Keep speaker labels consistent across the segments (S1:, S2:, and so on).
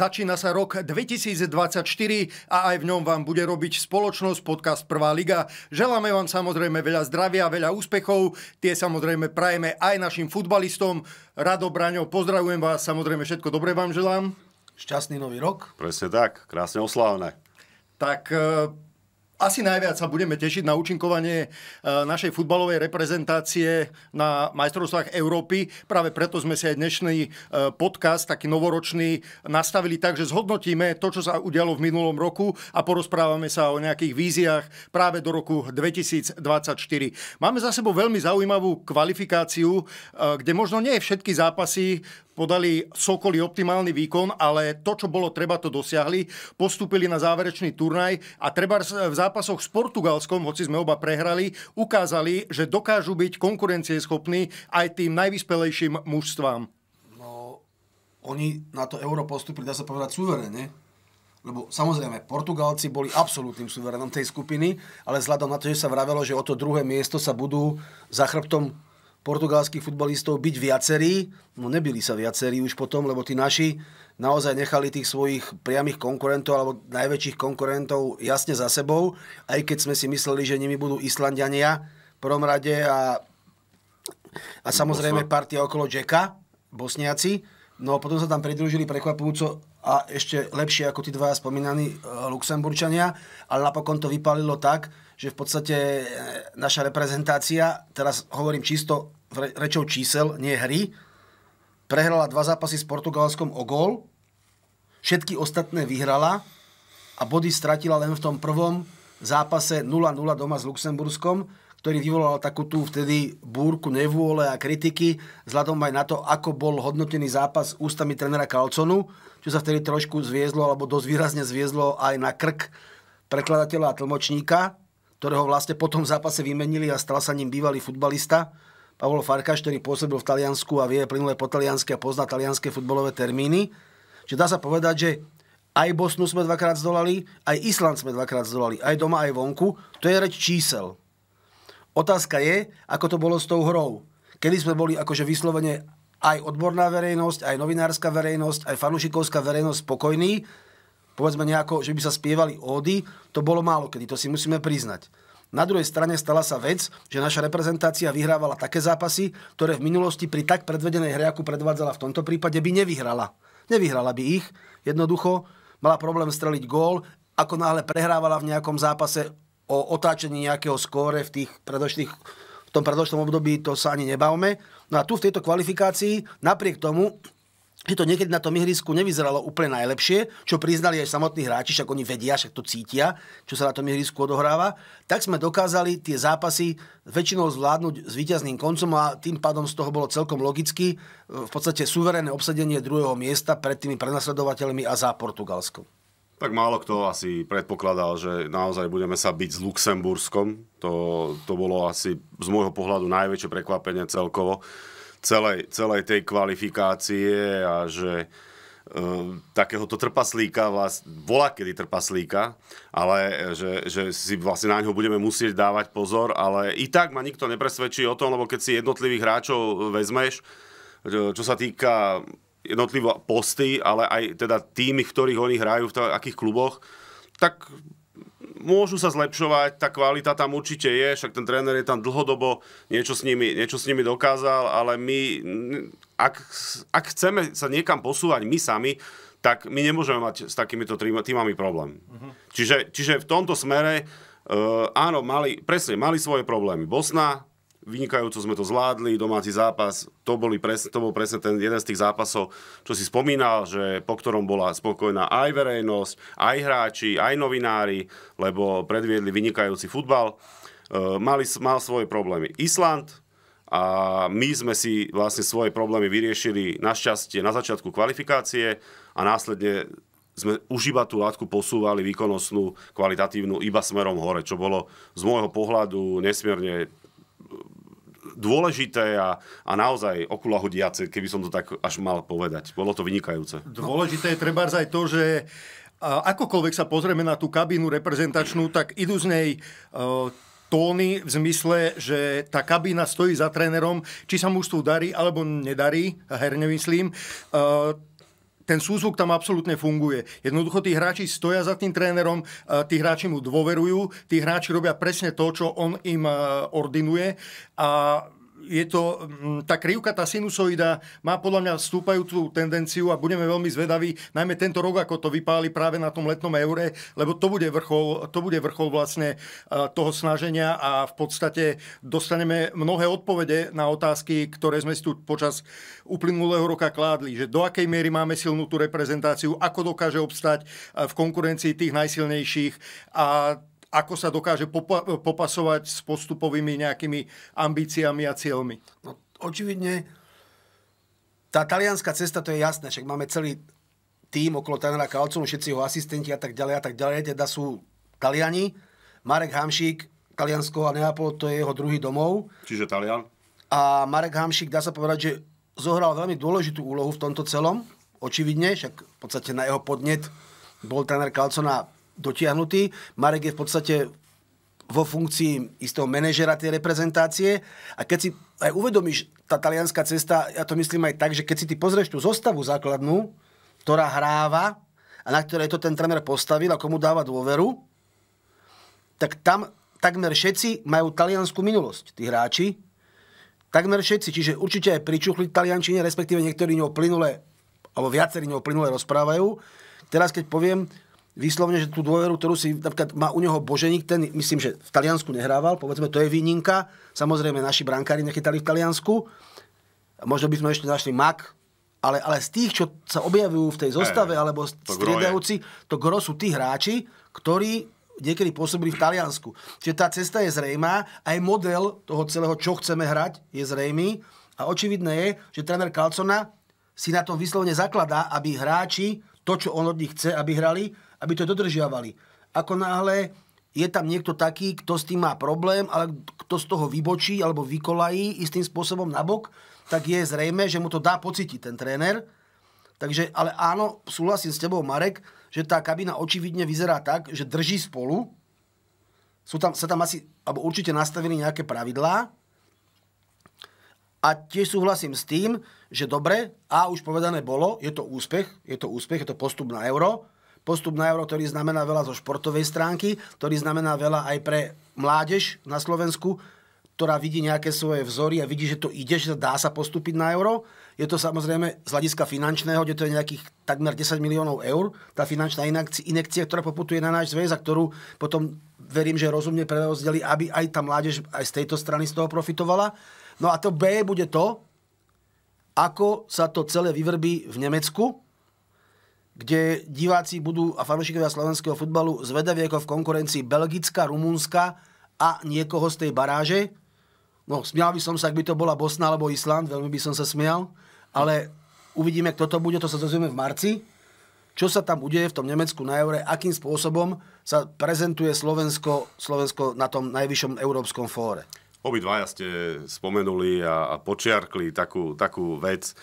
S1: Začína sa rok 2024 a aj v ňom vám bude robiť spoločnosť podcast Prvá liga. Želáme vám samozrejme veľa zdravia, veľa úspechov. Tie samozrejme prajeme aj našim futbalistom. Rado Braňo, pozdravujem vás, samozrejme všetko dobré vám želám. Šťastný nový rok.
S2: Presne tak, krásne oslávne.
S1: Tak eh, asi najviac sa budeme tešiť na účinkovanie e, našej futbalovej reprezentácie na majstrovstvách Európy. Práve preto sme si aj dnešný e, podcast, taký novoročný, nastavili tak, že zhodnotíme to, čo sa udialo v minulom roku a porozprávame sa o nejakých víziách práve do roku 2024. Máme za sebou veľmi zaujímavú kvalifikáciu, e, kde možno nie všetky zápasy podali Sokoli optimálny výkon, ale to, čo bolo treba, to dosiahli. Postúpili na záverečný turnaj a treba v zápasoch s Portugalskom, hoci sme oba prehrali, ukázali, že dokážu byť konkurencieschopní aj tým najvyspelejším mužstvám. No, oni na to euro postúpili, dá sa povedať, suverene.
S3: lebo samozrejme Portugalci boli absolútnym suverénom tej skupiny, ale vzhľadom na to, že sa vravelo, že o to druhé miesto sa budú za chrbtom portugalských futbalistov byť viacerí, no nebyli sa viacerí už potom, lebo tí naši naozaj nechali tých svojich priamých konkurentov alebo najväčších konkurentov jasne za sebou, aj keď sme si mysleli, že nimi budú Islandiania v prvom rade a, a samozrejme partia okolo Jacka, Bosniaci. No potom sa tam pridružili prekvapujúco a ešte lepšie ako tí dvaja spomínaní e, Luxemburčania, ale napokon to vypalilo tak, že v podstate e, naša reprezentácia, teraz hovorím čisto rečou čísel, nie hry, prehrala dva zápasy s Portugalskom o gól, všetky ostatné vyhrala a body stratila len v tom prvom zápase 0-0 doma s Luxemburskom, ktorý vyvolal takú tú vtedy búrku nevôle a kritiky, vzhľadom aj na to, ako bol hodnotený zápas ústami trenera Kalconu, čo sa vtedy trošku zviezlo, alebo dosť výrazne zviezlo aj na krk prekladateľa a tlmočníka, ktorého vlastne po tom zápase vymenili a stal sa ním bývalý futbalista, Pavol Farkaš, ktorý pôsobil v Taliansku a vie plynule po taliansky a pozná talianské futbolové termíny. Čiže dá sa povedať, že aj Bosnu sme dvakrát zdolali, aj Island sme dvakrát zdolali, aj doma, aj vonku. To je reč čísel. Otázka je, ako to bolo s tou hrou. Kedy sme boli akože vyslovene aj odborná verejnosť, aj novinárska verejnosť, aj fanúšikovská verejnosť spokojní, povedzme nejako, že by sa spievali ódy, to bolo málo kedy, to si musíme priznať. Na druhej strane stala sa vec, že naša reprezentácia vyhrávala také zápasy, ktoré v minulosti pri tak predvedenej hre, ako predvádzala v tomto prípade, by nevyhrala. Nevyhrala by ich, jednoducho, mala problém streliť gól, ako náhle prehrávala v nejakom zápase o otáčení nejakého skóre v tých predošlých v tom predložnom období to sa ani nebavme. No a tu v tejto kvalifikácii, napriek tomu, že to niekedy na tom ihrisku nevyzeralo úplne najlepšie, čo priznali aj samotní hráči, však oni vedia, však to cítia, čo sa na tom ihrisku odohráva, tak sme dokázali tie zápasy väčšinou zvládnuť s výťazným koncom a tým pádom z toho bolo celkom logicky v podstate suverénne obsadenie druhého miesta pred tými prenasledovateľmi a za Portugalskou.
S2: Tak málo kto asi predpokladal, že naozaj budeme sa byť s Luxemburskom. To, to bolo asi z môjho pohľadu najväčšie prekvapenie celkovo celej, celej tej kvalifikácie a že e, takéhoto trpaslíka, vlast, bola kedy trpaslíka, ale že, že si vlastne na ňo budeme musieť dávať pozor, ale i tak ma nikto nepresvedčí o tom, lebo keď si jednotlivých hráčov vezmeš, e, čo sa týka jednotlivé posty, ale aj teda týmy, ktorých oni hrajú, v akých kluboch, tak môžu sa zlepšovať, tá kvalita tam určite je, však ten tréner je tam dlhodobo, niečo s nimi, niečo s nimi dokázal, ale my, ak, ak chceme sa niekam posúvať my sami, tak my nemôžeme mať s takýmito týmami problém. Uh-huh. Čiže, čiže v tomto smere, uh, áno, mali, presne, mali svoje problémy. Bosna, vynikajúco sme to zvládli, domáci zápas, to, boli pres, to bol presne ten jeden z tých zápasov, čo si spomínal, že po ktorom bola spokojná aj verejnosť, aj hráči, aj novinári, lebo predviedli vynikajúci futbal. E, mali, mal svoje problémy Island a my sme si vlastne svoje problémy vyriešili našťastie na začiatku kvalifikácie a následne sme už iba tú látku posúvali výkonnostnú, kvalitatívnu, iba smerom hore, čo bolo z môjho pohľadu nesmierne dôležité a, a naozaj okulahodiace, keby som to tak až mal povedať. Bolo to vynikajúce.
S1: Dôležité je treba aj to, že akokoľvek sa pozrieme na tú kabínu reprezentačnú, tak idú z nej e, tóny v zmysle, že tá kabína stojí za trénerom, či sa mužstvu darí alebo nedarí, herne myslím. E, ten súzvuk tam absolútne funguje. Jednoducho tí hráči stoja za tým trénerom, e, tí hráči mu dôverujú, tí hráči robia presne to, čo on im e, ordinuje a je to, mm, tá krivka, tá sinusoida má podľa mňa stúpajúcu tendenciu a budeme veľmi zvedaví, najmä tento rok, ako to vypáli práve na tom letnom eure, lebo to bude vrchol, to bude vrchol vlastne e, toho snaženia a v podstate dostaneme mnohé odpovede na otázky, ktoré sme si tu počas uplynulého roka kládli, že do akej miery máme silnú tú reprezentáciu, ako dokáže obstať e, v konkurencii tých najsilnejších a ako sa dokáže popa- popasovať s postupovými nejakými ambíciami a cieľmi? No, očividne
S3: tá talianská cesta, to je jasné, však máme celý tým okolo Tanera Kalconu, všetci jeho asistenti a tak ďalej a tak ďalej, teda sú Taliani. Marek Hamšík, Taliansko a Neapol, to je jeho druhý domov. Čiže Talian. A Marek Hamšík, dá sa povedať, že zohral veľmi dôležitú úlohu v tomto celom, očividne, však v podstate na jeho podnet bol tréner Kalcona dotiahnutý. Marek je v podstate vo funkcii istého manažera tej reprezentácie a keď si aj uvedomíš tá talianská cesta, ja to myslím aj tak, že keď si ty pozrieš tú zostavu základnú, ktorá hráva a na ktorej to ten tréner postavil a komu dáva dôveru, tak tam takmer všetci majú taliansku minulosť, tí hráči. Takmer všetci, čiže určite aj pričuchli taliančine, respektíve niektorí ňou plynule, alebo viacerí ňou plynule rozprávajú. Teraz keď poviem, Výslovne, že tú dôveru, ktorú si napríklad má u neho Boženík, ten myslím, že v Taliansku nehrával, povedzme, to je výnimka. Samozrejme, naši brankári nechytali v Taliansku. Možno by sme ešte našli Mak, ale, ale z tých, čo sa objavujú v tej zostave, hey, alebo striedajúci, to gro sú tí hráči, ktorí niekedy pôsobili v Taliansku. Čiže tá cesta je zrejmá, aj model toho celého, čo chceme hrať, je zrejmý a očividné je, že tréner Kalcona si na tom vyslovene zakladá, aby hráči to, čo on od nich chce, aby hrali, aby to dodržiavali. Ako náhle je tam niekto taký, kto s tým má problém, ale kto z toho vybočí alebo vykolají istým spôsobom nabok, tak je zrejme, že mu to dá pocítiť ten tréner. Takže, ale áno, súhlasím s tebou, Marek, že tá kabina očividne vyzerá tak, že drží spolu. Sú tam, sa tam asi, alebo určite nastavili nejaké pravidlá. A tiež súhlasím s tým, že dobre, a už povedané bolo, je to úspech, je to úspech, je to postup na euro, Postup na euro, ktorý znamená veľa zo športovej stránky, ktorý znamená veľa aj pre mládež na Slovensku, ktorá vidí nejaké svoje vzory a vidí, že to ide, že dá sa postúpiť na euro. Je to samozrejme z hľadiska finančného, kde to je nejakých takmer 10 miliónov eur, tá finančná inekcia, ktorá poputuje na náš zväz a ktorú potom verím, že rozumne prerozdeli, aby aj tá mládež aj z tejto strany z toho profitovala. No a to B bude to, ako sa to celé vyvrbí v Nemecku, kde diváci budú a fanúšikovia slovenského futbalu zvedaví ako v konkurencii Belgická, Rumunska a niekoho z tej baráže. No, smial by som sa, ak by to bola Bosna alebo Island, veľmi by som sa smial, ale uvidíme, kto to bude, to sa dozvieme v marci. Čo sa tam udeje v tom Nemecku na Eure, akým spôsobom sa prezentuje Slovensko, Slovensko na tom najvyššom
S2: európskom fóre. Obidvaja ste spomenuli a, a počiarkli takú, takú vec,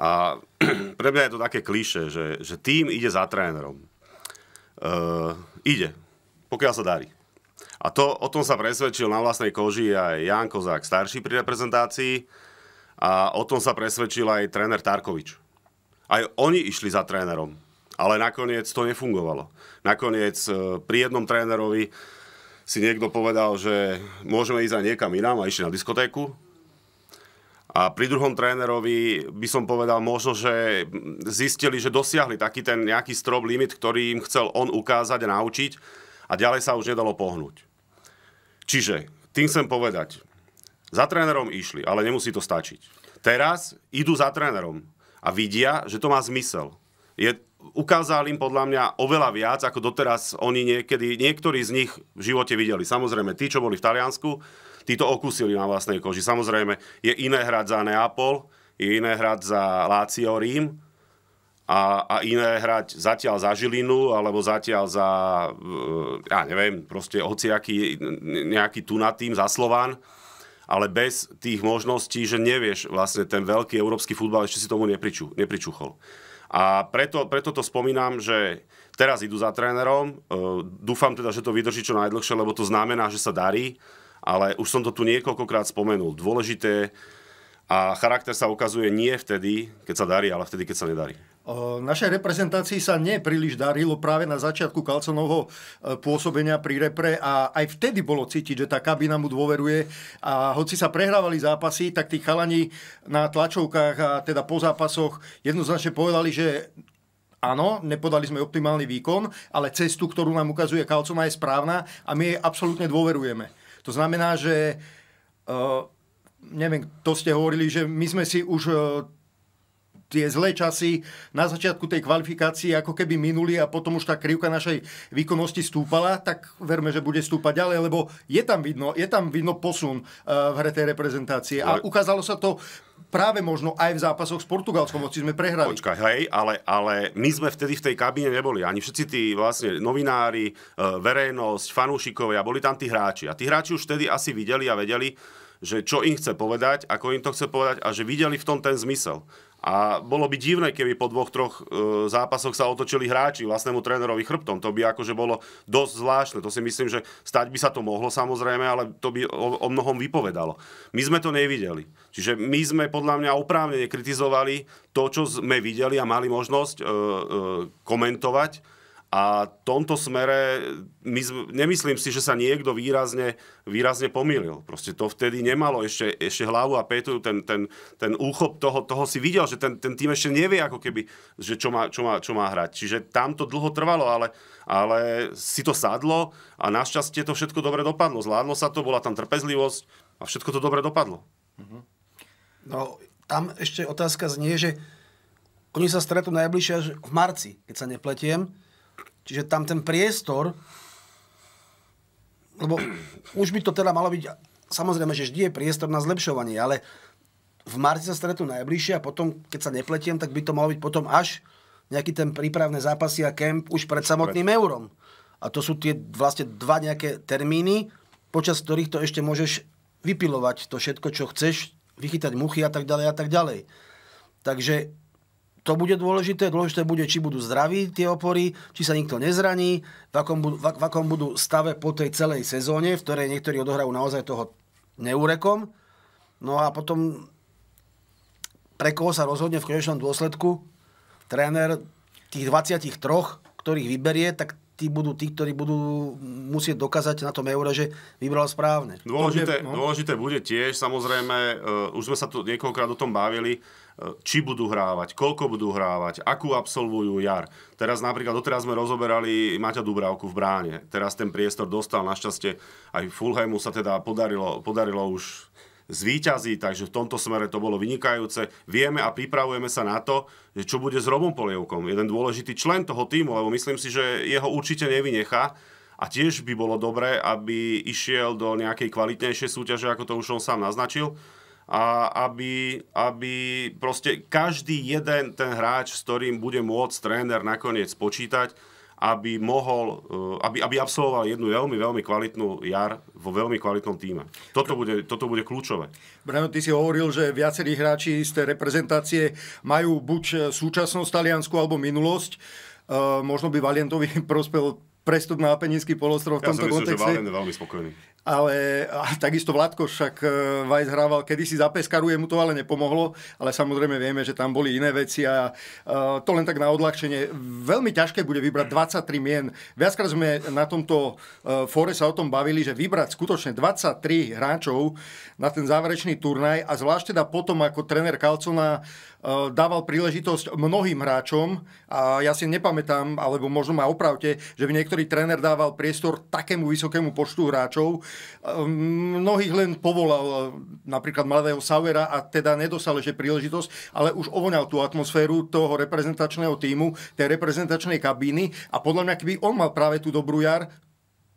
S2: a pre mňa je to také klíše, že, že tým ide za trénerom. E, ide, pokiaľ sa darí. A to, o tom sa presvedčil na vlastnej koži aj Ján Kozák, starší pri reprezentácii a o tom sa presvedčil aj tréner Tarkovič. Aj oni išli za trénerom, ale nakoniec to nefungovalo. Nakoniec uh, pri jednom trénerovi si niekto povedal, že môžeme ísť aj niekam inám a išli na diskotéku a pri druhom trénerovi by som povedal možno, že zistili, že dosiahli taký ten nejaký strop limit, ktorý im chcel on ukázať a naučiť a ďalej sa už nedalo pohnúť. Čiže tým chcem povedať, za trénerom išli, ale nemusí to stačiť. Teraz idú za trénerom a vidia, že to má zmysel. Je, ukázal im podľa mňa oveľa viac, ako doteraz oni niekedy, niektorí z nich v živote videli. Samozrejme, tí, čo boli v Taliansku, tí to okúsili na vlastnej koži. Samozrejme, je iné hrať za Neapol, je iné hrať za Lácio Rím a, a iné hrať zatiaľ za Žilinu alebo zatiaľ za, e, ja neviem, proste hociaký nejaký tu na tým, za Slován ale bez tých možností, že nevieš vlastne ten veľký európsky futbal, ešte si tomu nepriču, nepričuchol. A preto, preto to spomínam, že teraz idú za trénerom, e, dúfam teda, že to vydrží čo najdlhšie, lebo to znamená, že sa darí ale už som to tu niekoľkokrát spomenul. Dôležité a charakter sa ukazuje nie vtedy, keď sa darí, ale vtedy, keď sa nedarí.
S1: Našej reprezentácii sa nepríliš darilo práve na začiatku Kalconovho e, pôsobenia pri repre a aj vtedy bolo cítiť, že tá kabina mu dôveruje a hoci sa prehrávali zápasy, tak tí chalani na tlačovkách a teda po zápasoch jednoznačne povedali, že áno, nepodali sme optimálny výkon, ale cestu, ktorú nám ukazuje Kalcona je správna a my jej absolútne dôverujeme. To znamená, že eh, neviem, to ste hovorili, že my sme si už eh, tie zlé časy na začiatku tej kvalifikácie ako keby minuli a potom už tá krivka našej výkonnosti stúpala, tak verme, že bude stúpať ďalej, lebo je tam vidno, je tam vidno posun eh, v hre tej reprezentácie. A ukázalo sa to práve možno aj v zápasoch s Portugalskom, hoci sme prehrali.
S2: Počka, hej, ale, ale my sme vtedy v tej kabíne neboli. Ani všetci tí vlastne novinári, eh, verejnosť, fanúšikovia, boli tam tí hráči. A tí hráči už vtedy asi videli a vedeli, že čo im chce povedať, ako im to chce povedať a že videli v tom ten zmysel. A bolo by divné, keby po dvoch, troch e, zápasoch sa otočili hráči vlastnému trénerovi chrbtom. To by akože bolo dosť zvláštne. To si myslím, že stať by sa to mohlo samozrejme, ale to by o, o mnohom vypovedalo. My sme to nevideli. Čiže my sme podľa mňa oprávne kritizovali to, čo sme videli a mali možnosť e, e, komentovať a v tomto smere my, nemyslím si, že sa niekto výrazne, výrazne pomýlil. Proste to vtedy nemalo ešte, ešte hlavu a pétu, ten, ten, ten úchop toho, toho si videl, že ten, ten tým ešte nevie ako keby, že čo má, čo, má, čo má hrať. Čiže tam to dlho trvalo, ale, ale si to sadlo a našťastie to všetko dobre dopadlo. Zvládlo sa to, bola tam trpezlivosť a všetko to dobre dopadlo. Mhm.
S3: No, tam ešte otázka znie, že oni sa stretnú najbližšie až v marci, keď sa nepletiem Čiže tam ten priestor, lebo už by to teda malo byť, samozrejme, že vždy je priestor na zlepšovanie, ale v marci sa stretnú najbližšie a potom, keď sa nepletiem, tak by to malo byť potom až nejaký ten prípravné zápasy a kemp už pred samotným eurom. A to sú tie vlastne dva nejaké termíny, počas ktorých to ešte môžeš vypilovať to všetko, čo chceš, vychytať muchy a tak ďalej a tak ďalej. Takže to bude dôležité. Dôležité bude, či budú zdraví tie opory, či sa nikto nezraní, v akom, budú, v, akom budú stave po tej celej sezóne, v ktorej niektorí odohrajú naozaj toho neúrekom. No a potom pre koho sa rozhodne v konečnom dôsledku tréner tých 23, ktorých vyberie, tak tí budú tí, ktorí budú musieť dokázať na tom eure, že vybral správne. Dôležité, no. dôležité
S2: bude tiež, samozrejme, uh, už sme sa tu niekoľkokrát o tom bavili, či budú hrávať, koľko budú hrávať, akú absolvujú jar. Teraz napríklad, doteraz sme rozoberali Maťa Dubravku v bráne. Teraz ten priestor dostal, našťastie aj Fulhamu sa teda podarilo, podarilo už zvýťazí, takže v tomto smere to bolo vynikajúce. Vieme a pripravujeme sa na to, že čo bude s Robom Polievkom, jeden dôležitý člen toho týmu, lebo myslím si, že jeho určite nevynechá. A tiež by bolo dobré, aby išiel do nejakej kvalitnejšej súťaže, ako to už on sám naznačil a aby, aby proste každý jeden ten hráč, s ktorým bude môcť tréner nakoniec počítať, aby mohol, e, aby, aby absolvoval jednu veľmi, veľmi kvalitnú jar vo veľmi kvalitnom týme. Toto bude, toto bude kľúčové.
S1: Brano, ty si hovoril, že viacerí hráči z tej reprezentácie majú buď súčasnosť Taliansku alebo minulosť. E, možno by Valientovi prospel prestup na Apeninský polostrov v tomto ja som myslel, kontexte. že je veľmi spokojný ale a takisto Vládko však e, Vajs hrával kedysi za peskaruje, mu to ale nepomohlo, ale samozrejme vieme, že tam boli iné veci a e, to len tak na odľahčenie. Veľmi ťažké bude vybrať 23 mien. Viackrát sme na tomto e, fóre sa o tom bavili, že vybrať skutočne 23 hráčov na ten záverečný turnaj a zvlášť teda potom, ako tréner Kalcona E, dával príležitosť mnohým hráčom a ja si nepamätám, alebo možno ma opravte, že by niektorý tréner dával priestor takému vysokému počtu hráčov. E, mnohých len povolal e, napríklad mladého Sauera a teda nedosal ešte príležitosť, ale už ovoňal tú atmosféru toho reprezentačného týmu, tej reprezentačnej kabíny a podľa mňa, keby on mal práve tú dobrú jar,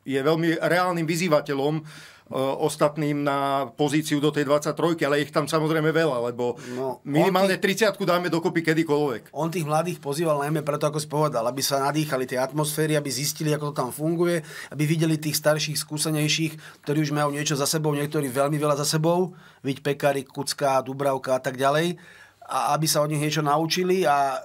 S1: je veľmi reálnym vyzývateľom E, ostatným na pozíciu do tej 23, ale ich tam samozrejme veľa, lebo no, minimálne tých, 30 dáme dokopy kedykoľvek.
S3: On tých mladých pozýval najmä preto, ako si povedal, aby sa nadýchali tie atmosféry, aby zistili, ako to tam funguje, aby videli tých starších, skúsenejších, ktorí už majú niečo za sebou, niektorí veľmi veľa za sebou, Viď Pekári, kucká, Dubravka a tak ďalej, a aby sa od nich niečo naučili a,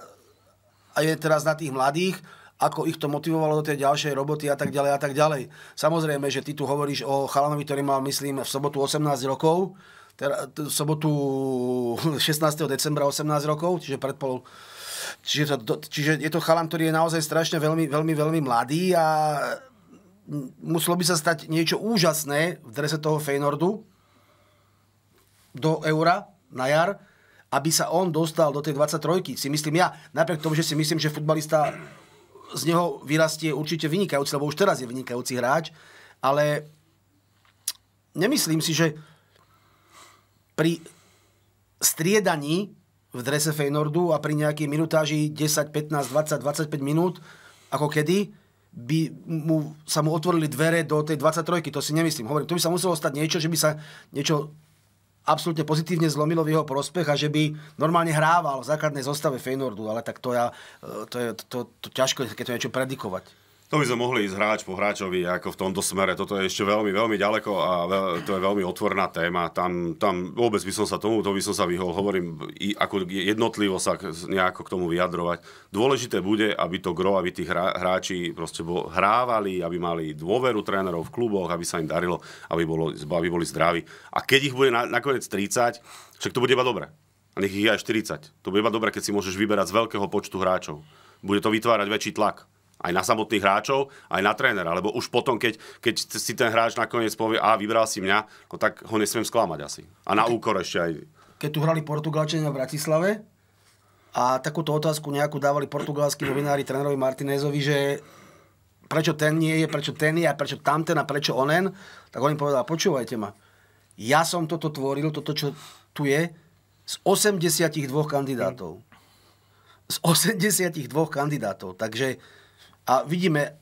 S3: a je teraz na tých mladých, ako ich to motivovalo do tej ďalšej roboty a tak ďalej a tak ďalej. Samozrejme, že ty tu hovoríš o chalanovi, ktorý mal, myslím, v sobotu 18 rokov, teda, v sobotu 16. decembra 18 rokov, čiže predpol... Čiže, to, čiže je to chalan, ktorý je naozaj strašne veľmi, veľmi, veľmi mladý a muselo by sa stať niečo úžasné v drese toho Feynordu do eura na jar, aby sa on dostal do tej 23 si myslím ja. Napriek tomu, že si myslím, že futbalista z neho vyrastie určite vynikajúci, lebo už teraz je vynikajúci hráč, ale nemyslím si, že pri striedaní v drese Feynordu a pri nejakej minutáži 10, 15, 20, 25 minút, ako kedy, by mu, sa mu otvorili dvere do tej 23. To si nemyslím. Hovorím, to by sa muselo stať niečo, že by sa niečo absolútne pozitívne zlomilo v jeho prospech a že by normálne hrával v základnej zostave Feynordu, ale tak to, ja, e, to je to, to, to ťažko, keď to niečo predikovať.
S2: To by sme mohli ísť hráč po hráčovi ako v tomto smere. Toto je ešte veľmi, veľmi ďaleko a veľ, to je veľmi otvorná téma. Tam, tam vôbec by som sa tomu, to by som sa vyhol. Hovorím, i, ako jednotlivo sa nejako k tomu vyjadrovať. Dôležité bude, aby to gro, aby tí hra, hráči proste bol, hrávali, aby mali dôveru trénerov v kluboch, aby sa im darilo, aby, bolo, aby boli zdraví. A keď ich bude na, nakoniec 30, však to bude iba dobre. A nech ich je aj 40. To bude iba dobre, keď si môžeš vyberať z veľkého počtu hráčov. Bude to vytvárať väčší tlak aj na samotných hráčov, aj na trénera. Lebo už potom, keď, keď si ten hráč nakoniec povie, a vybral si mňa, no tak ho nesmiem sklamať asi. A na úkor ešte aj.
S3: Keď tu hrali Portugalčania v Bratislave a takúto otázku nejakú dávali portugalskí novinári trénerovi Martinezovi, že prečo ten nie je, prečo ten je a prečo tamten a prečo onen, tak on im povedal, počúvajte ma, ja som toto tvoril, toto, čo tu je, z 82 kandidátov. Z 82 kandidátov. Takže a vidíme,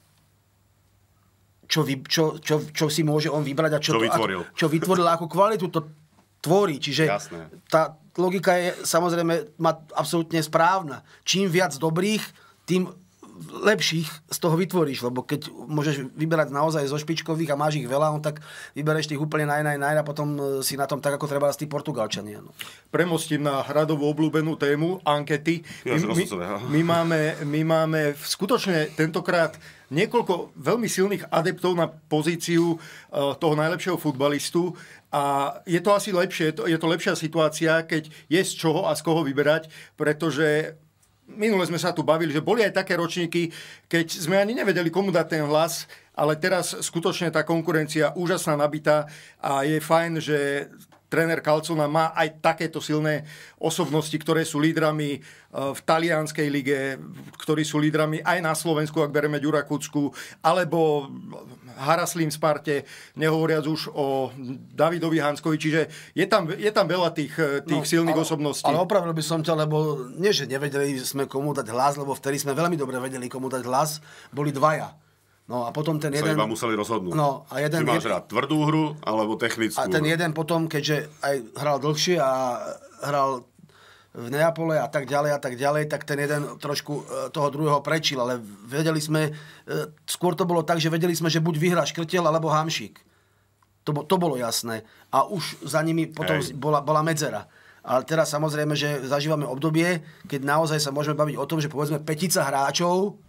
S3: čo, vy, čo, čo, čo si môže on vybrať a čo, čo, to, vytvoril. A, čo vytvoril, akú kvalitu to tvorí. Čiže Jasné. tá logika je samozrejme má absolútne správna. Čím viac dobrých, tým lepších z toho vytvoríš, lebo keď môžeš vyberať naozaj zo špičkových a máš ich veľa, no tak vybereš tých úplne naj,
S1: naj, naj a potom e, si na tom tak, ako treba tí Portugalčania. No. Premostím na hradovú obľúbenú tému, ankety. My, my, my, máme, my máme skutočne tentokrát niekoľko veľmi silných adeptov na pozíciu e, toho najlepšieho futbalistu a je to asi lepšie, je to lepšia situácia, keď je z čoho a z koho vyberať, pretože Minule sme sa tu bavili, že boli aj také ročníky, keď sme ani nevedeli, komu dať ten hlas, ale teraz skutočne tá konkurencia úžasná nabitá a je fajn, že tréner Calcona má aj takéto silné osobnosti, ktoré sú lídrami eh, v talianskej lige, ktorí sú lídrami aj na Slovensku, ak bereme Ďura Kucku, alebo Haraslím Sparte, nehovoriac už o Davidovi Hanskovi. Čiže je tam, je tam veľa tých, eh, tých no, silných ale, osobností. Ale opravil by som ťa,
S3: lebo nie, že nevedeli sme komu dať hlas, lebo vtedy sme veľmi dobre vedeli, komu dať hlas. Boli dvaja No a potom ten jeden... Sa iba museli
S2: rozhodnúť. No, a jeden... Či máš rád tvrdú hru, alebo technickú A ten hru.
S3: jeden potom, keďže aj hral dlhšie a hral v Neapole a tak ďalej a tak ďalej, tak ten jeden trošku e, toho druhého prečil, ale vedeli sme, e, skôr to bolo tak, že vedeli sme, že buď vyhrá Škrtel alebo Hamšík. To, to bolo jasné. A už za nimi potom bola, bola medzera. Ale teraz samozrejme, že zažívame obdobie, keď naozaj sa môžeme baviť o tom, že povedzme petica hráčov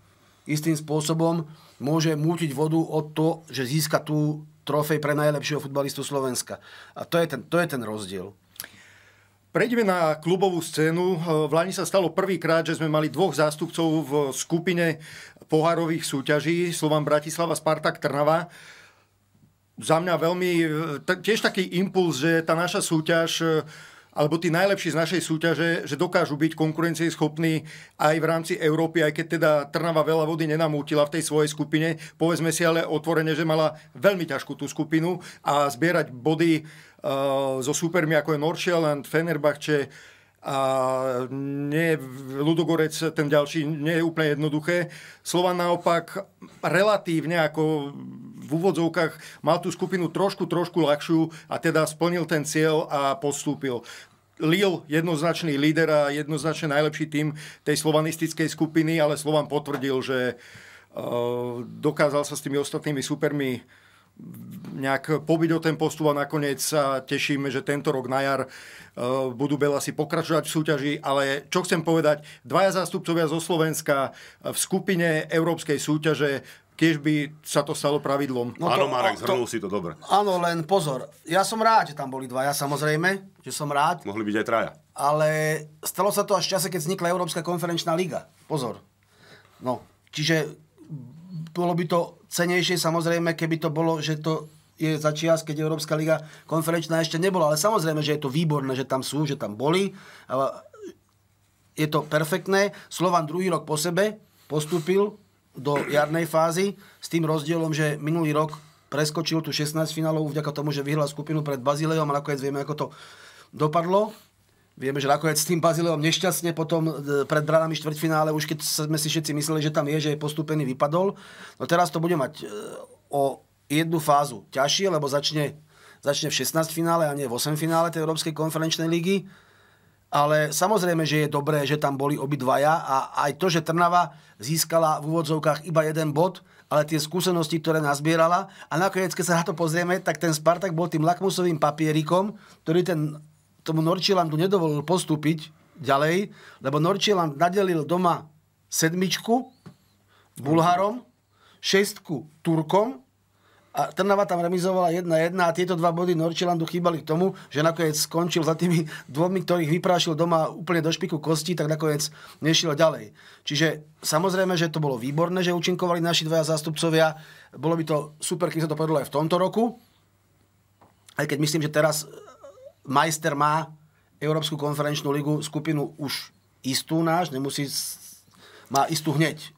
S3: istým spôsobom môže mútiť vodu od to, že získa tú trofej pre najlepšieho futbalistu Slovenska.
S1: A to je ten, to je ten rozdiel. Prejdeme na klubovú scénu. V Lani sa stalo prvýkrát, že sme mali dvoch zástupcov v skupine pohárových súťaží. Slovan Bratislava, Spartak, Trnava za mňa veľmi, e, tiež taký impuls, že tá naša súťaž e, alebo tí najlepší z našej súťaže, že dokážu byť konkurencieschopní aj v rámci Európy, aj keď teda Trnava veľa vody nenamútila v tej svojej skupine. Povedzme si ale otvorene, že mala veľmi ťažkú tú skupinu a zbierať body uh, so supermi ako je Nordsjælland, Fenerbahče, a nie, Ludogorec, ten ďalší, nie je úplne jednoduché. Slovan naopak relatívne ako v úvodzovkách mal tú skupinu trošku, trošku ľahšiu a teda splnil ten cieľ a postúpil. Lille jednoznačný líder a jednoznačne najlepší tým tej slovanistickej skupiny, ale Slovan potvrdil, že e, dokázal sa s tými ostatnými supermi nejak pobiť o ten postup a nakoniec sa tešíme, že tento rok na jar e, budú si pokračovať v súťaži, ale čo chcem povedať, dvaja zástupcovia zo Slovenska e, v skupine Európskej súťaže keď by sa to stalo pravidlom. No áno, Marek, zhrnul to, si to dobre. Áno, len pozor, ja som rád,
S3: že tam boli dvaja, samozrejme, že som rád. Mohli byť aj traja.
S1: Ale stalo sa to
S3: až v čase, keď vznikla Európska konferenčná liga. Pozor. No, čiže bolo by to cenejšie, samozrejme, keby to bolo, že to je začias, keď Európska liga konferenčná ešte nebola. Ale samozrejme, že je to výborné, že tam sú, že tam boli. Je to perfektné. Slovan druhý rok po sebe postúpil do jarnej fázy s tým rozdielom, že minulý rok preskočil tu 16 finálov vďaka tomu, že vyhral skupinu pred Bazilejom a nakoniec vieme, ako to dopadlo. Vieme, že nakoniec s tým Bazileom nešťastne potom e, pred branami štvrťfinále, už keď sme si všetci mysleli, že tam je, že je postupený, vypadol. No teraz to bude mať e, o jednu fázu ťažšie, lebo začne, začne v 16 finále a nie v 8 finále tej Európskej konferenčnej ligy ale samozrejme, že je dobré, že tam boli obidvaja a aj to, že Trnava získala v úvodzovkách iba jeden bod, ale tie skúsenosti, ktoré nazbierala a nakoniec, keď sa na to pozrieme, tak ten Spartak bol tým lakmusovým papierikom, ktorý ten, tomu Norčilandu nedovolil postúpiť ďalej, lebo Norčiland nadelil doma sedmičku Bulharom, šestku Turkom a Trnava tam remizovala 1-1 a tieto dva body Norčilandu chýbali k tomu, že nakoniec skončil za tými dvomi, ktorých vyprášil doma úplne do špiku kostí, tak nakoniec nešiel ďalej. Čiže samozrejme, že to bolo výborné, že učinkovali naši dvaja zástupcovia. Bolo by to super, keď sa to podarilo aj v tomto roku. Aj keď myslím, že teraz e, majster má Európsku konferenčnú ligu skupinu už istú
S2: náš, nemusí má istú hneď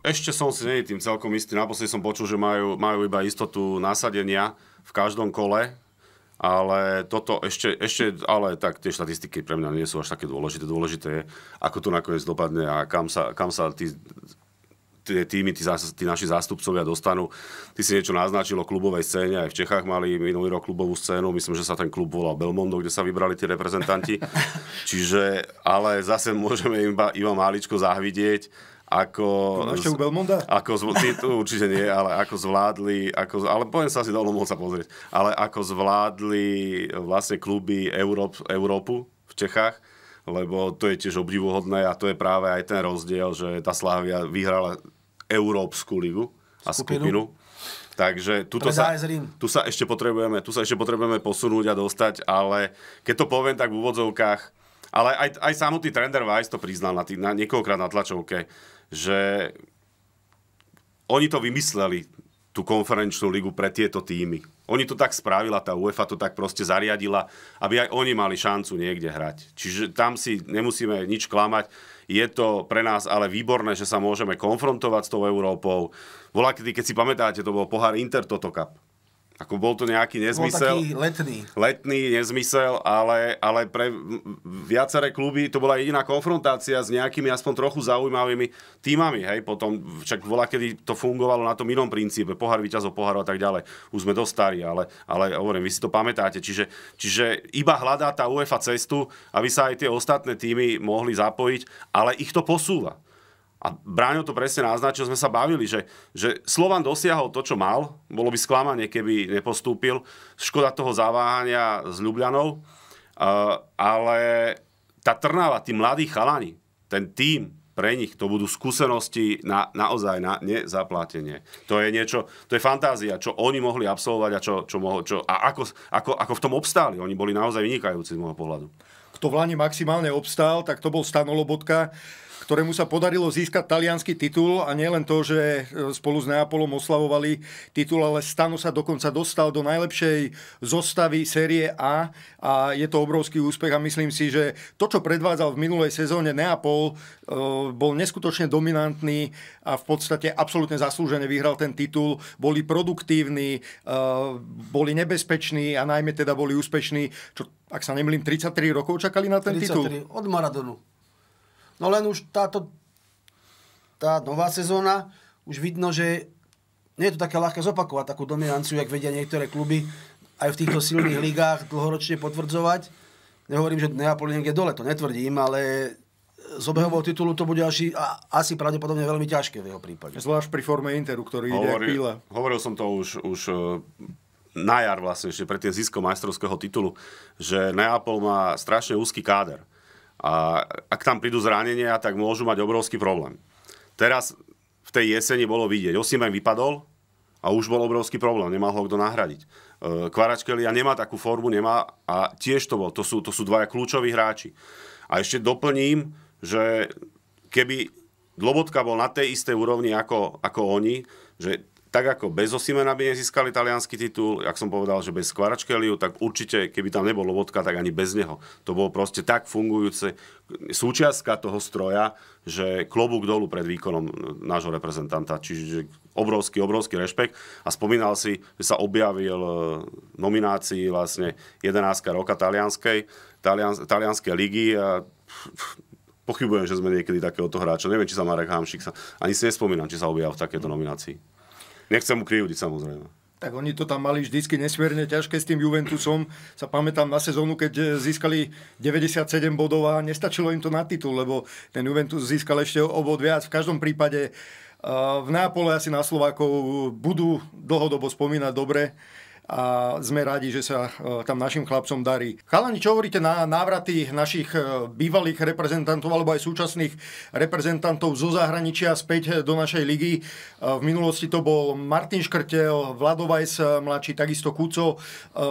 S2: ešte som si není tým celkom istý. Naposledy som počul, že majú, majú iba istotu nasadenia v každom kole, ale toto ešte, ešte, ale tak tie štatistiky pre mňa nie sú až také dôležité. Dôležité je, ako to nakoniec dopadne a kam sa, kam sa tí, tie týmy, tí, tí naši zástupcovia dostanú. Ty si niečo naznačil o klubovej scéne, aj v Čechách mali minulý rok klubovú scénu, myslím, že sa ten klub volal Belmondo, kde sa vybrali tí reprezentanti. Čiže, ale zase môžeme iba, iba máličko zahvidieť ako... Z, u Belmonda? Ako, ty tu určite nie, ale ako zvládli, ako, ale poviem sa asi do Olomouca pozrieť, ale ako zvládli vlastne kluby Európ, Európu v Čechách, lebo to je tiež obdivuhodné a to je práve aj ten rozdiel, že tá Slávia vyhrala Európsku ligu a skupinu. skupinu. Takže tuto sa, tu sa, ešte potrebujeme, tu sa ešte potrebujeme posunúť a dostať, ale keď to poviem tak v úvodzovkách, ale aj, aj samotný Trender Weiss to priznal na, tý, na niekoľkokrát na tlačovke, že oni to vymysleli, tú konferenčnú ligu pre tieto týmy. Oni to tak spravila, tá UEFA to tak proste zariadila, aby aj oni mali šancu niekde hrať. Čiže tam si nemusíme nič klamať. Je to pre nás ale výborné, že sa môžeme konfrontovať s tou Európou. Volá, keď si pamätáte, to bol pohár Inter Toto Cup ako bol to nejaký nezmysel. Bol taký letný. Letný nezmysel, ale, ale pre viaceré kluby to bola jediná konfrontácia s nejakými aspoň trochu zaujímavými týmami. Hej? Potom však bola, kedy to fungovalo na tom inom princípe. Pohár víťazov, pohár a tak ďalej. Už sme dosť starí, ale, ale hovorím, vy si to pamätáte. Čiže, čiže iba hľadá tá UEFA cestu, aby sa aj tie ostatné týmy mohli zapojiť, ale ich to posúva. A Bráňo to presne naznačil, sme sa bavili, že, že Slovan dosiahol to, čo mal. Bolo by sklamanie, keby nepostúpil. Škoda toho zaváhania s Ljubljanou. Uh, ale tá Trnava, tí mladí chalani, ten tím, pre nich to budú skúsenosti na, naozaj na nezaplatenie. To je niečo, to je fantázia, čo oni mohli absolvovať a, čo, čo mohol, čo, a ako, ako, ako v tom obstáli. Oni boli naozaj vynikajúci z môjho pohľadu.
S1: Kto v Lani maximálne obstál, tak to bol Stanolobotka. Lobotka ktorému sa podarilo získať talianský titul a nie len to, že e, spolu s Neapolom oslavovali titul, ale Stano sa dokonca dostal do najlepšej zostavy série A a je to obrovský úspech a myslím si, že to, čo predvádzal v minulej sezóne Neapol, e, bol neskutočne dominantný a v podstate absolútne zaslúžene vyhral ten titul. Boli produktívni, e, boli nebezpeční a najmä teda boli úspešní, čo ak sa nemýlim, 33 rokov čakali na ten 33, titul.
S3: Od Maradonu. No len už táto tá nová sezóna, už vidno, že nie je to také ľahké zopakovať takú dominanciu, jak vedia niektoré kluby aj v týchto silných ligách dlhoročne potvrdzovať. Nehovorím, že Neapol niekde dole, to netvrdím, ale z obehového titulu to bude asi, asi pravdepodobne veľmi ťažké v jeho prípade. Zvlášť pri forme Interu,
S1: ktorý Hovorí, ide píle.
S2: Hovoril som to už, už e, na jar vlastne, ešte pred tým ziskom majstrovského titulu, že Neapol má strašne úzky káder. A ak tam prídu zranenia, tak môžu mať obrovský problém. Teraz v tej jeseni bolo vidieť, Osimen vypadol a už bol obrovský problém, nemal ho kto nahradiť. E, Kvaračkelia nemá takú formu, nemá a tiež to bol. To sú, to sú dvaja kľúčoví hráči. A ešte doplním, že keby dlobodka bol na tej istej úrovni ako, ako oni, že tak ako bez Osimena by nezískali italianský titul, ak som povedal, že bez Kvaračkeliu, tak určite, keby tam nebol Lobotka, tak ani bez neho. To bolo proste tak fungujúce súčiastka toho stroja, že klobúk dolu pred výkonom nášho reprezentanta. Čiže obrovský, obrovský rešpekt. A spomínal si, že sa objavil e, nominácii vlastne 11. roka talianskej, talianskej ligy a pochybujem, že sme niekedy takéhoto hráča. Neviem, či sa Marek Hamšik sa... Ani si nespomínam, či sa objavil v takéto nominácii. Nechcem mu kriudiť samozrejme.
S1: Tak oni to tam mali vždycky nesmierne ťažké s tým Juventusom. Sa pamätám na sezónu, keď eh, získali 97 bodov a nestačilo im to na titul, lebo ten Juventus získal ešte o bod viac. V každom prípade eh, v Nápole asi na Slovákov budú dlhodobo spomínať dobre a sme radi, že sa e, tam našim chlapcom darí. Chalani, čo hovoríte na návraty našich e, bývalých reprezentantov alebo aj súčasných reprezentantov zo zahraničia späť e, do našej ligy? V minulosti to bol Martin Škrtel, Vladovajs mladší, takisto Kuco.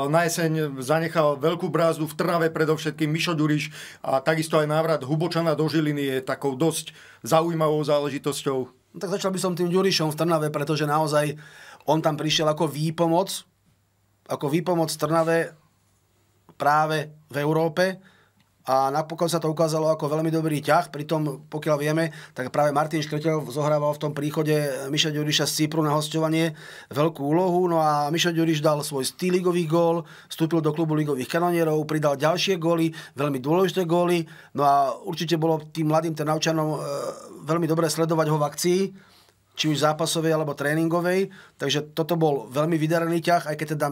S1: Na jeseň zanechal veľkú brázdu v Trnave predovšetkým Mišo Ďuriš a takisto aj návrat Hubočana do Žiliny je takou dosť zaujímavou záležitosťou. tak začal by som tým Ďurišom v Trnave,
S3: pretože naozaj on tam prišiel ako výpomoc ako výpomoc Trnave práve v Európe a napokon sa to ukázalo ako veľmi dobrý ťah, pritom pokiaľ vieme, tak práve Martin Škrtel zohrával v tom príchode Miša Ďuriša z Cypru na hostovanie veľkú úlohu, no a Miša Ďuriš dal svoj ligový gól, vstúpil do klubu ligových kanonierov, pridal ďalšie góly, veľmi dôležité góly, no a určite bolo tým mladým Trnavčanom e, veľmi dobre sledovať ho v akcii, či už zápasovej alebo tréningovej, takže toto bol veľmi vydarený ťah, aj keď teda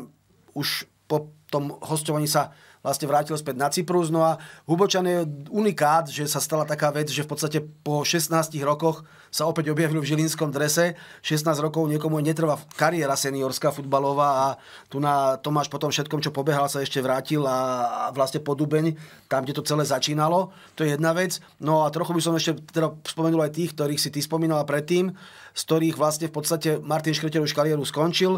S3: už po tom hostovaní sa vlastne vrátil späť na Cyprus. No a Hubočan je unikát, že sa stala taká vec, že v podstate po 16 rokoch sa opäť objavil v žilinskom drese. 16 rokov niekomu netrvá kariéra seniorská futbalová a tu na Tomáš potom všetkom, čo pobehal, sa ešte vrátil a vlastne po Dubeň, tam, kde to celé začínalo. To je jedna vec. No a trochu by som ešte teda spomenul aj tých, ktorých si ty spomínala predtým z ktorých vlastne v podstate Martin Škrtel už kariéru skončil.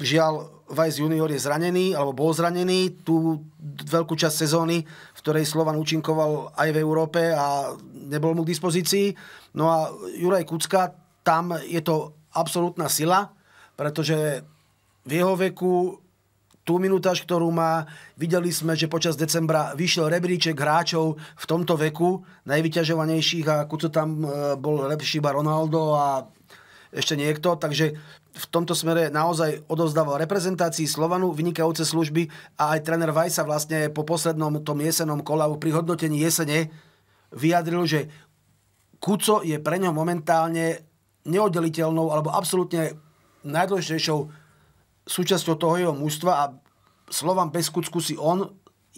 S3: Žiaľ, Vice junior je zranený, alebo bol zranený tú veľkú časť sezóny, v ktorej Slovan účinkoval aj v Európe a nebol mu k dispozícii. No a Juraj Kucka, tam je to absolútna sila, pretože v jeho veku tú minútaž, ktorú má. Videli sme, že počas decembra vyšiel rebríček hráčov v tomto veku, najvyťažovanejších a Kuco tam e, bol lepší iba Ronaldo a ešte niekto, takže v tomto smere naozaj odovzdával reprezentácii Slovanu vynikajúce služby a aj tréner Vajsa vlastne po poslednom tom jesenom kola pri hodnotení jesene vyjadril, že Kuco je pre ňo momentálne neoddeliteľnou alebo absolútne najdôležitejšou súčasťou toho jeho mužstva a Slovan bez
S1: Kucku si on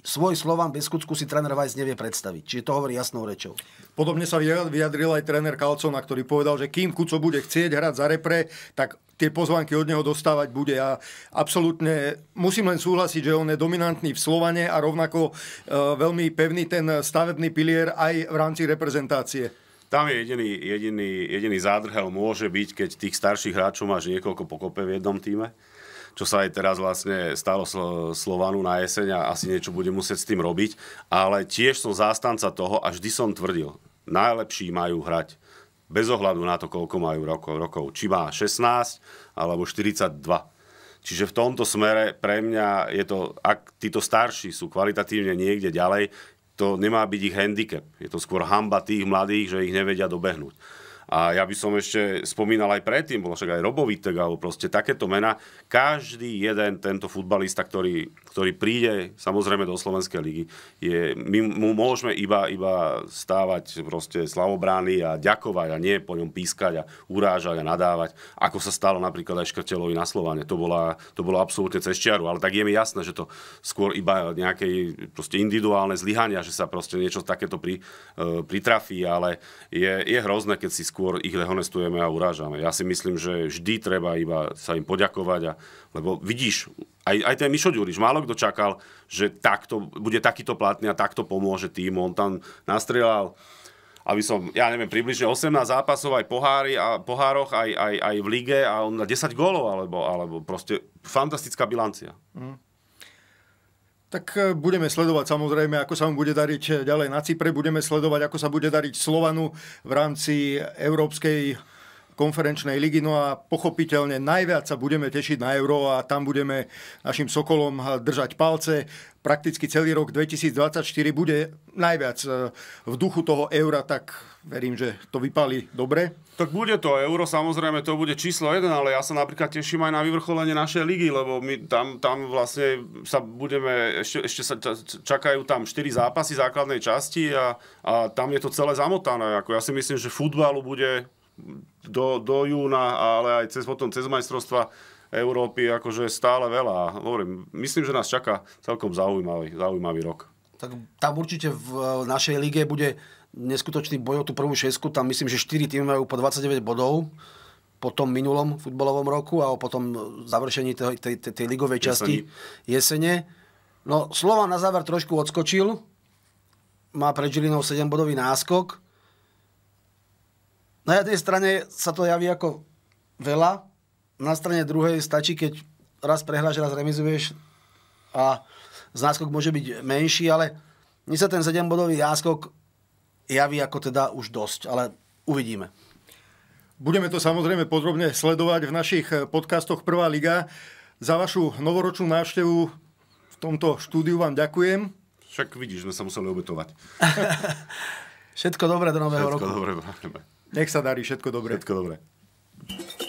S1: svoj Slovan bez Kucku si tréner Vajs nevie predstaviť. Čiže to hovorí jasnou rečou. Podobne sa vyjadril aj tréner Kalcona, ktorý povedal, že kým Kuco bude chcieť hrať za repre, tak tie pozvanky od neho dostávať bude. A absolútne musím len súhlasiť, že on je dominantný v Slovane a rovnako e, veľmi pevný ten stavebný pilier aj v rámci reprezentácie.
S2: Tam je jediný, jediný, jediný zádrhel môže byť, keď tých starších hráčov máš niekoľko pokope v jednom týme čo sa aj teraz vlastne stalo Slovanu na jeseň a asi niečo bude musieť s tým robiť. Ale tiež som zástanca toho a vždy som tvrdil, najlepší majú hrať bez ohľadu na to, koľko majú rokov. rokov. Či má 16 alebo 42. Čiže v tomto smere pre mňa je to, ak títo starší sú kvalitatívne niekde ďalej, to nemá byť ich handicap. Je to skôr hamba tých mladých, že ich nevedia dobehnúť. A ja by som ešte spomínal aj predtým, bol však aj Robovitek alebo proste takéto mena. Každý jeden tento futbalista, ktorý ktorý príde samozrejme do Slovenskej ligy, je, my mu môžeme iba, iba stávať proste slavobrány a ďakovať a nie po ňom pískať a urážať a nadávať, ako sa stalo napríklad aj Škrtelovi na Slovane. To, bola, to bolo absolútne cez čiaru, ale tak je mi jasné, že to skôr iba nejaké proste individuálne zlyhania, že sa proste niečo takéto pri, e, pritrafí, ale je, je hrozné, keď si skôr ich dehonestujeme a urážame. Ja si myslím, že vždy treba iba sa im poďakovať a lebo vidíš, aj, aj ten Mišo Ďuriš, málo kto čakal, že takto, bude takýto platný a takto pomôže tým. On tam nastrelal aby som, ja neviem, približne 18 zápasov aj pohári a pohároch, aj, aj, aj v lige a on na 10 gólov, alebo, alebo proste fantastická bilancia.
S1: Mm. Tak eh, budeme sledovať samozrejme, ako sa mu bude dariť eh, ďalej na Cypre, budeme sledovať, ako sa bude dariť Slovanu v rámci Európskej konferenčnej ligy. No a pochopiteľne najviac sa budeme tešiť na euro a tam budeme našim Sokolom držať palce. Prakticky celý rok 2024 bude najviac e, v duchu toho eura, tak verím, že to vypali dobre.
S2: Tak bude to euro, samozrejme to bude číslo jeden, ale ja sa napríklad teším aj na vyvrcholenie našej ligy, lebo my tam, tam vlastne sa budeme, ešte, ešte sa čakajú tam 4 zápasy základnej časti a, a tam je to celé zamotané. Ako ja si myslím, že futbalu bude do, do júna, ale aj cez, potom cez majstrovstva Európy, akože stále veľa. Hovorím, myslím, že nás čaká celkom zaujímavý, zaujímavý rok.
S3: Tak tam určite v našej lige bude neskutočný boj o tú prvú šesku. Tam myslím, že 4 týmy majú po 29 bodov po tom minulom futbalovom roku a po tom završení tej, tej, tej, tej ligovej časti jesene. No slova na záver trošku odskočil. Má pred Žilinou 7-bodový náskok na jednej strane sa to javí ako veľa, na strane druhej stačí, keď raz prehráš, raz remizuješ a záskok môže byť menší, ale mne sa ten 7-bodový náskok javí ako
S1: teda už dosť, ale uvidíme. Budeme to samozrejme podrobne sledovať v našich podcastoch Prvá liga. Za vašu novoročnú návštevu v tomto štúdiu vám ďakujem. Však vidíš, sme sa museli obetovať. Všetko dobré do nového Všetko roku. Všetko dobré. Nech sa darí, všetko dobre. Všetko dobre.